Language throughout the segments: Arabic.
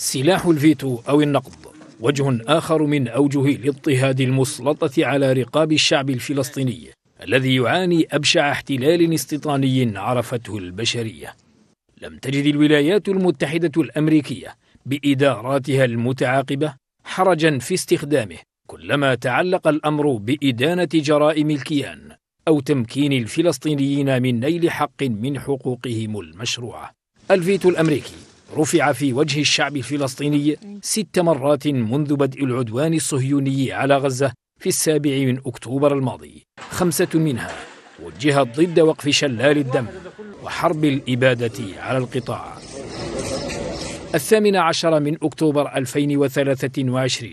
سلاح الفيتو أو النقض وجه آخر من أوجه الاضطهاد المسلطة على رقاب الشعب الفلسطيني الذي يعاني أبشع احتلال استيطاني عرفته البشرية لم تجد الولايات المتحدة الأمريكية بإداراتها المتعاقبة حرجا في استخدامه كلما تعلق الأمر بإدانة جرائم الكيان أو تمكين الفلسطينيين من نيل حق من حقوقهم المشروعة الفيتو الأمريكي رفع في وجه الشعب الفلسطيني ست مرات منذ بدء العدوان الصهيوني على غزة في السابع من أكتوبر الماضي خمسة منها وجهت ضد وقف شلال الدم وحرب الإبادة على القطاع الثامن عشر من أكتوبر 2023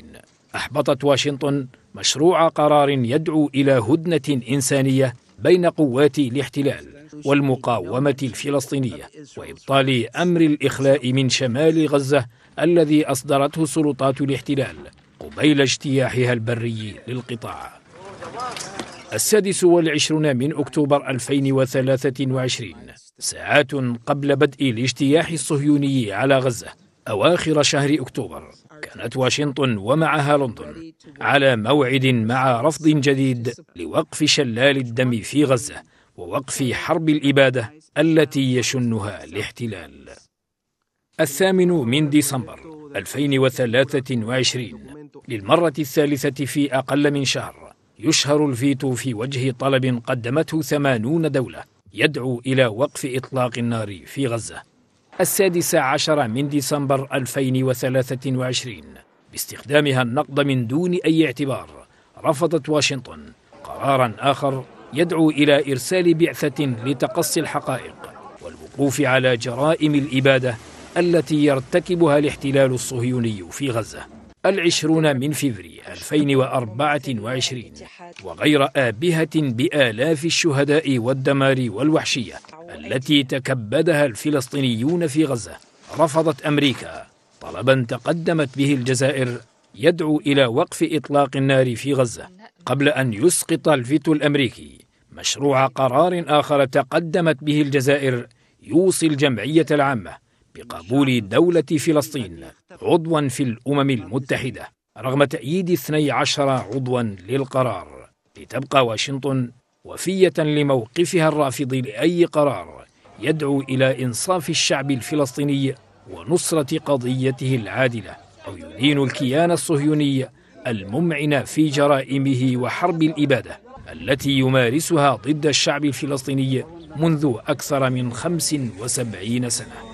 أحبطت واشنطن مشروع قرار يدعو إلى هدنة إنسانية بين قوات الاحتلال والمقاومة الفلسطينية وإبطال أمر الإخلاء من شمال غزة الذي أصدرته سلطات الاحتلال قبيل اجتياحها البري للقطاع السادس والعشرون من أكتوبر 2023 ساعات قبل بدء الاجتياح الصهيوني على غزة أواخر شهر أكتوبر كانت واشنطن ومعها لندن على موعد مع رفض جديد لوقف شلال الدم في غزة ووقف حرب الإبادة التي يشنها الاحتلال الثامن من ديسمبر 2023 للمرة الثالثة في أقل من شهر يشهر الفيتو في وجه طلب قدمته ثمانون دولة يدعو إلى وقف إطلاق النار في غزة السادس عشر من ديسمبر 2023 باستخدامها النقد من دون أي اعتبار رفضت واشنطن قرارا آخر يدعو إلى إرسال بعثة لتقصي الحقائق والوقوف على جرائم الإبادة التي يرتكبها الاحتلال الصهيوني في غزة العشرون من فبري 2024 وغير آبهة بآلاف الشهداء والدمار والوحشية التي تكبدها الفلسطينيون في غزة رفضت أمريكا طلبا تقدمت به الجزائر يدعو إلى وقف إطلاق النار في غزة قبل أن يسقط الفيتو الأمريكي مشروع قرار آخر تقدمت به الجزائر يوصي الجمعية العامة بقبول دولة فلسطين عضوا في الأمم المتحدة رغم تأييد 12 عضوا للقرار لتبقى واشنطن وفية لموقفها الرافض لأي قرار يدعو إلى إنصاف الشعب الفلسطيني ونصرة قضيته العادلة أو يدين الكيان الصهيوني الممعن في جرائمه وحرب الإبادة التي يمارسها ضد الشعب الفلسطيني منذ أكثر من 75 سنة